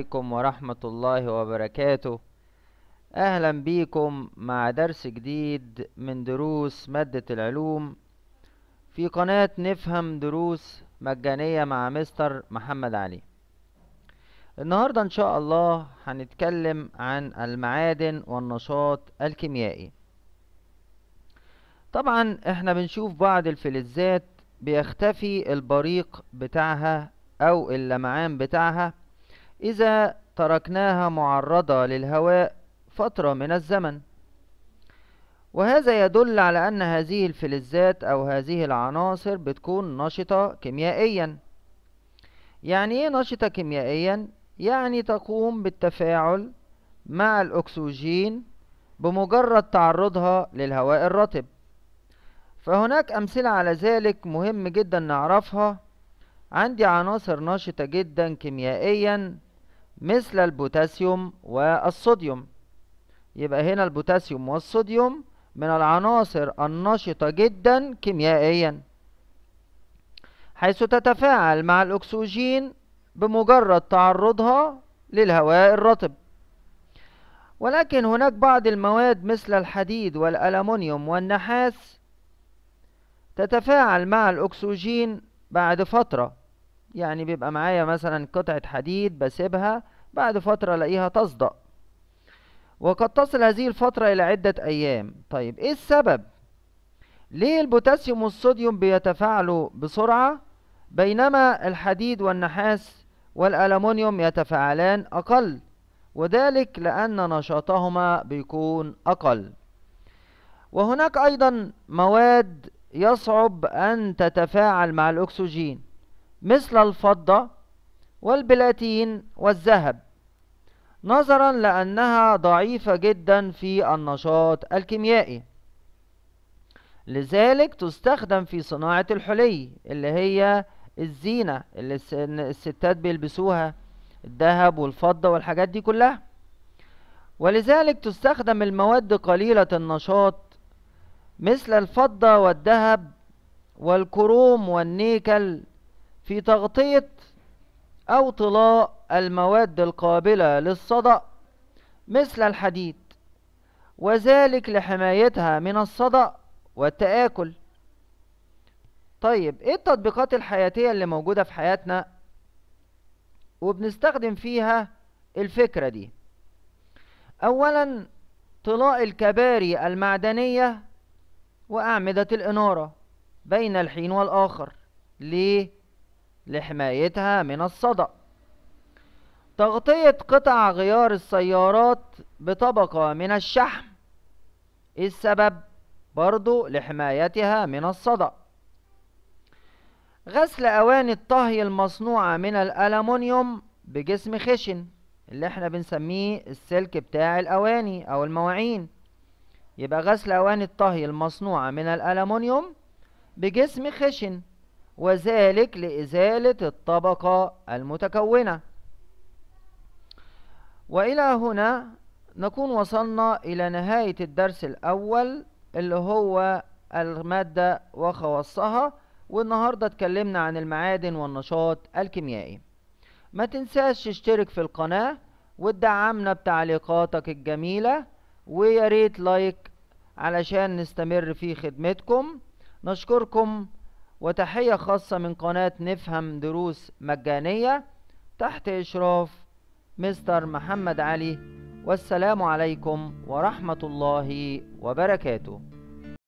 عليكم ورحمة الله وبركاته أهلا بيكم مع درس جديد من دروس مادة العلوم في قناة نفهم دروس مجانية مع مستر محمد علي النهاردة إن شاء الله هنتكلم عن المعادن والنشاط الكيميائي طبعا احنا بنشوف بعض الفلزات بيختفي البريق بتاعها او اللمعان بتاعها إذا تركناها معرضة للهواء فترة من الزمن وهذا يدل على أن هذه الفلزات أو هذه العناصر بتكون نشطة كيميائيا يعني إيه نشطة كيميائيا؟ يعني تقوم بالتفاعل مع الأكسجين بمجرد تعرضها للهواء الرطب فهناك أمثلة على ذلك مهم جدا نعرفها عندي عناصر نشطة جدا كيميائيا مثل البوتاسيوم والصوديوم يبقى هنا البوتاسيوم والصوديوم من العناصر النشطة جدا كيميائيا حيث تتفاعل مع الأكسجين بمجرد تعرضها للهواء الرطب ولكن هناك بعض المواد مثل الحديد والألمونيوم والنحاس تتفاعل مع الأكسجين بعد فترة يعني بيبقى معايا مثلا قطعة حديد بسيبها بعد فترة الاقيها تصدأ وقد تصل هذه الفترة إلى عدة أيام طيب إيه السبب؟ ليه البوتاسيوم والصوديوم بيتفاعلوا بسرعة بينما الحديد والنحاس والالومنيوم يتفاعلان أقل وذلك لأن نشاطهما بيكون أقل وهناك أيضا مواد يصعب أن تتفاعل مع الأكسجين مثل الفضة والبلاتين والذهب نظرا لأنها ضعيفة جدا في النشاط الكيميائي لذلك تستخدم في صناعة الحلي اللي هي الزينة اللي الستات بيلبسوها الذهب والفضة والحاجات دي كلها ولذلك تستخدم المواد قليلة النشاط مثل الفضة والذهب والكروم والنيكل في تغطية أو طلاء المواد القابلة للصدأ مثل الحديد وذلك لحمايتها من الصدأ والتآكل طيب ايه التطبيقات الحياتية اللي موجودة في حياتنا وبنستخدم فيها الفكرة دي اولا طلاء الكباري المعدنية وأعمدة الإنارة بين الحين والآخر ليه؟ لحمايتها من الصدأ تغطية قطع غيار السيارات بطبقة من الشحم السبب برضو لحمايتها من الصدأ غسل أواني الطهي المصنوعة من الألمونيوم بجسم خشن اللي احنا بنسميه السلك بتاع الأواني أو المواعين يبقى غسل أواني الطهي المصنوعة من الألمونيوم بجسم خشن وذلك لإزالة الطبقة المتكونة وإلى هنا نكون وصلنا إلى نهاية الدرس الأول اللي هو المادة وخواصها والنهاردة اتكلمنا عن المعادن والنشاط الكيميائي ما تنساش تشترك في القناة وتدعمنا بتعليقاتك الجميلة وياريت لايك علشان نستمر في خدمتكم نشكركم وتحية خاصة من قناة نفهم دروس مجانية تحت إشراف مستر محمد علي والسلام عليكم ورحمة الله وبركاته